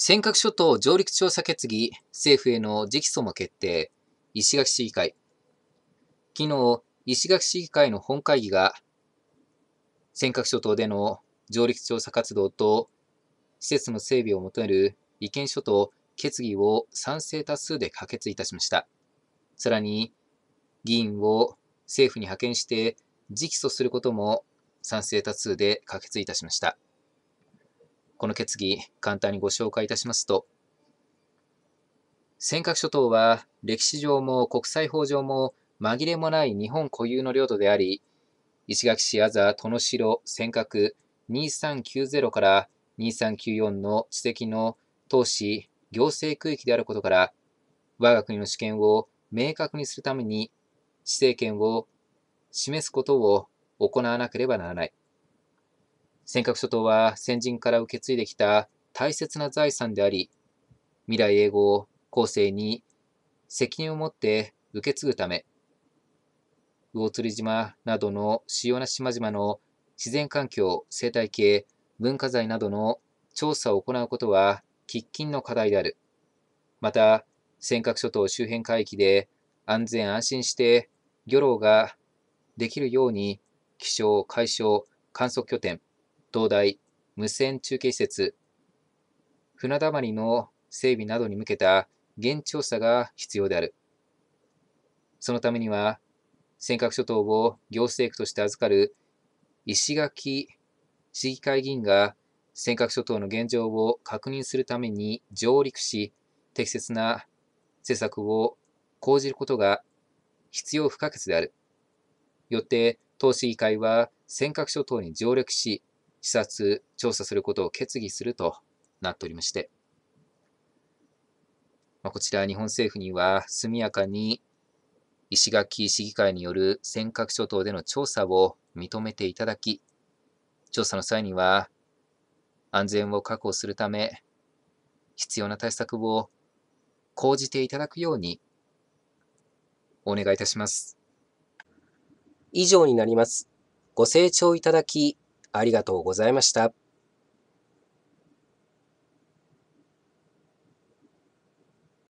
尖閣諸島上陸調査決議、政府への直訴も決定、石垣市議会。昨日、石垣市議会の本会議が、尖閣諸島での上陸調査活動と施設の整備を求める意見書と決議を賛成多数で可決いたしました。さらに、議員を政府に派遣して直訴することも賛成多数で可決いたしました。この決議、簡単にご紹介いたしますと、尖閣諸島は歴史上も国際法上も紛れもない日本固有の領土であり、石垣市あざ殿城尖閣2390から2394の地籍の投資行政区域であることから、我が国の主権を明確にするために、市政権を示すことを行わなければならない。尖閣諸島は先人から受け継いできた大切な財産であり、未来永劫を後世に責任を持って受け継ぐため、魚釣島などの主要な島々の自然環境、生態系、文化財などの調査を行うことは喫緊の課題である。また、尖閣諸島周辺海域で安全安心して漁労ができるように気象、海象、観測拠点、東大無線中継施設船だまりの整備などに向けた現地調査が必要である。そのためには、尖閣諸島を行政区として預かる石垣市議会議員が尖閣諸島の現状を確認するために上陸し、適切な施策を講じることが必要不可欠である。よって、党市議会は尖閣諸島に上陸し、視察、調査することを決議するとなっておりまして、まあ、こちら日本政府には速やかに石垣市議会による尖閣諸島での調査を認めていただき、調査の際には安全を確保するため、必要な対策を講じていただくようにお願いいたします。以上になります。ご清聴いただきありがとうございました。